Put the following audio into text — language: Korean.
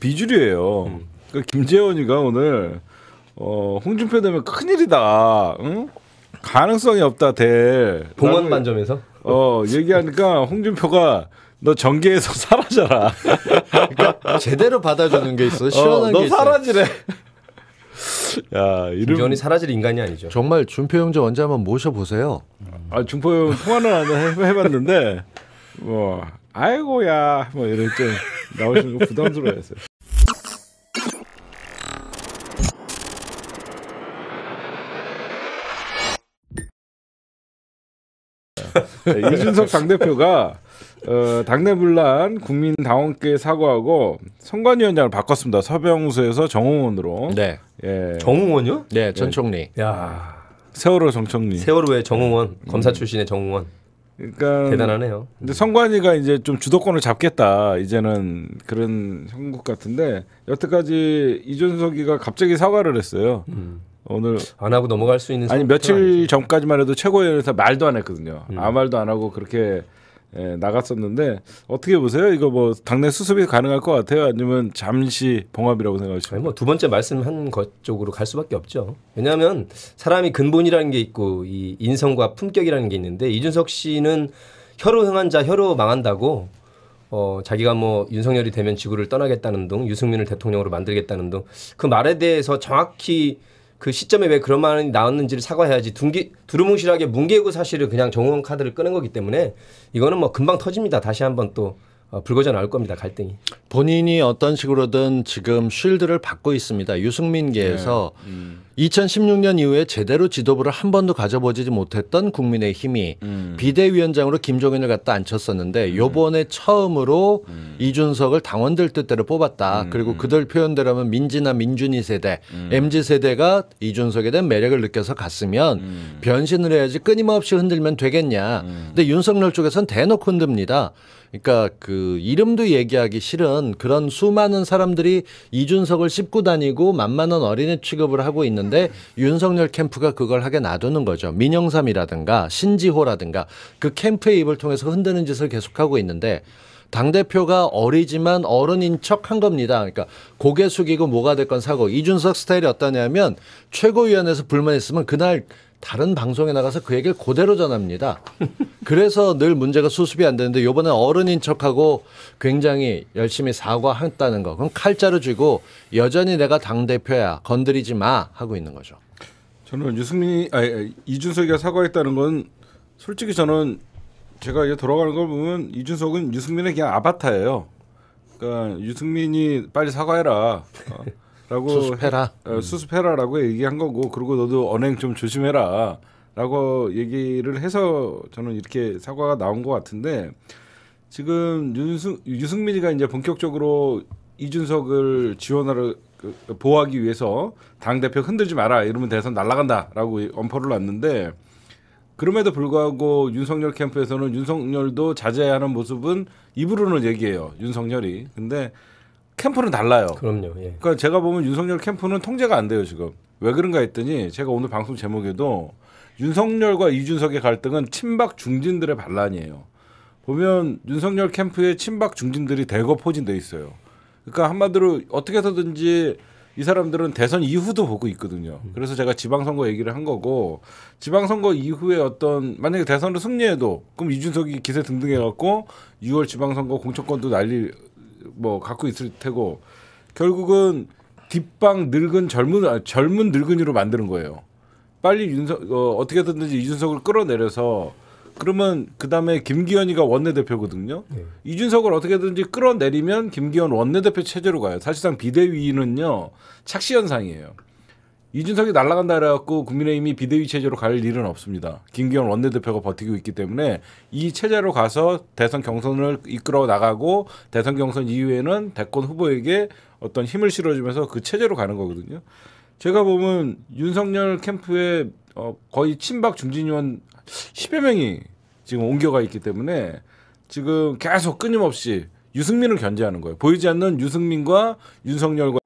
비주류예요. 음. 그러니까 김재원이가 오늘 어, 홍준표 되면 큰일이다. 응? 가능성이 없다 대 봉헌 만점에서 어 얘기하니까 홍준표가 너 전개에서 사라져라. 그러니까 제대로 받아주는 게 있어. 어, 시원한 어, 게 있어. 너 사라지래. 야, 이름 김원이 사라질 인간이 아니죠. 정말 준표 형제 언제 한번 모셔 보세요. 아, 준표 형 통화는 안 해봤는데 뭐 아이고야 뭐 이런 좀 나오시는 거 부담스러워했어요. 네, 이준석 당대표가 어, 당내 분란 국민당원께 사과하고 선관위원장을 바꿨습니다. 서병수에서 정홍원으로. 네. 예. 정홍원요? 예. 네, 전 총리. 야. 세월호 정총리. 세월호의 정홍원, 음. 검사 출신의 정홍원. 그러니까 대단하네요. 근데 성관이가 이제 좀 주도권을 잡겠다 이제는 그런 형국 같은데 여태까지 이준석이가 갑자기 사과를 했어요. 음. 오늘 안 하고 넘어갈 수 있는 아니 며칠 아니죠. 전까지만 해도 최고위원에서 말도 안 했거든요. 음. 아무 말도 안 하고 그렇게 예, 나갔었는데 어떻게 보세요? 이거 뭐 당내 수습이 가능할 것 같아요? 아니면 잠시 봉합이라고 생각하시나요? 뭐 두 번째 말씀한 것 쪽으로 갈 수밖에 없죠. 왜냐하면 사람이 근본이라는 게 있고 이 인성과 품격이라는 게 있는데 이준석 씨는 혀로 흥한 자 혀로 망한다고 어, 자기가 뭐 윤석열이 되면 지구를 떠나겠다는 둥 유승민을 대통령으로 만들겠다는 둥그 말에 대해서 정확히 그 시점에 왜 그런 말이 나왔는지를 사과해야지 둥기, 두루뭉실하게 뭉개고 사실을 그냥 정원 카드를 끄는 거기 때문에 이거는 뭐 금방 터집니다. 다시 한번 또 어, 불거져 나올 겁니다. 갈등이. 본인이 어떤 식으로든 지금 쉴드를 받고 있습니다. 유승민계에서 네. 음. 2016년 이후에 제대로 지도부를 한 번도 가져보지 못했던 국민의힘이 음. 비대위원장으로 김종인을 갖다 앉혔었는데 음. 요번에 음. 처음으로 음. 이준석을 당원들 뜻대로 뽑았다. 음. 그리고 그들 표현대로 하면 민지나 민준이 세대, 음. MZ 세대가 이준석에 대한 매력을 느껴서 갔으면 음. 변신을 해야지 끊임없이 흔들면 되겠냐. 근데 윤석열 쪽에선 대놓고 흔듭니다. 그러니까 그 이름도 얘기하기 싫은 그런 수많은 사람들이 이준석을 씹고 다니고 만만한 어린애 취급을 하고 있는 있는데 음. 윤석열 캠프가 그걸 하게 놔두는 거죠. 민영삼이라든가 신지호라든가 그 캠프의 입을 통해서 흔드는 짓을 계속하고 있는데 당대표가 어리지만 어른인 척 한 겁니다. 그러니까 고개 숙이고 뭐가 됐건 사고. 이준석 스타일이 어떠냐면 최고위원회에서 불만있으면 그날 다른 방송에 나가서 그 얘기를 그대로 전합니다. 그래서 늘 문제가 수습이 안 되는데 요번에 어른인 척하고 굉장히 열심히 사과했다는 거. 그럼 칼자루 쥐고 여전히 내가 당대표야. 건드리지 마. 하고 있는 거죠. 저는 유승민이, 아 이준석이가 사과했다는 건 솔직히 저는 제가 이제 돌아가는 걸 보면 이준석은 유승민의 그냥 아바타예요. 그러니까 유승민이 빨리 사과해라. 어. 라고 수습해라. 어, 수습해라라고 얘기한 거고 그리고 너도 언행 좀 조심해라. 라고 얘기를 해서 저는 이렇게 사과가 나온 것 같은데 지금 윤승, 유승민이가 이제 본격적으로 이준석을 지원하러 그, 보호하기 위해서 당 대표 흔들지 마라 이러면 대선 날라간다라고 엄포를 놨는데 그럼에도 불구하고 윤석열 캠프에서는 윤석열도 자제하는 모습은 입으로는 얘기해요 윤석열이 근데 캠프는 달라요. 그럼요. 예. 그러니까 제가 보면 윤석열 캠프는 통제가 안 돼요 지금. 왜 그런가 했더니 제가 오늘 방송 제목에도 윤석열과 이준석의 갈등은 친박 중진들의 반란이에요. 보면 윤석열 캠프에 친박 중진들이 대거 포진돼 있어요. 그러니까 한마디로 어떻게 해서든지 이 사람들은 대선 이후도 보고 있거든요. 음. 그래서 제가 지방선거 얘기를 한 거고 지방선거 이후에 어떤 만약에 대선을 승리해도 그럼 이준석이 기세 등등해갖고 6월 지방선거 공천권도 난리 뭐 갖고 있을 테고 결국은 뒷방 늙은 젊은 아, 젊은 늙은이로 만드는 거예요. 빨리 윤석 어, 어떻게든지 이준석을 끌어내려서 그러면 그 다음에 김기현이가 원내대표거든요. 네. 이준석을 어떻게든지 끌어내리면 김기현 원내대표 체제로 가요. 사실상 비대위는요 착시 현상이에요. 이준석이 날라간다 그래갖고 국민의힘이 비대위 체제로 갈 일은 없습니다. 김기현 원내대표가 버티고 있기 때문에 이 체제로 가서 대선 경선을 이끌어 나가고 대선 경선 이후에는 대권 후보에게 어떤 힘을 실어주면서 그 체제로 가는 거거든요. 제가 보면 윤석열 캠프에 어 거의 친박 중진 의원 10여 명이 지금 옮겨가 있기 때문에 지금 계속 끊임없이 유승민을 견제하는 거예요. 보이지 않는 유승민과 윤석열과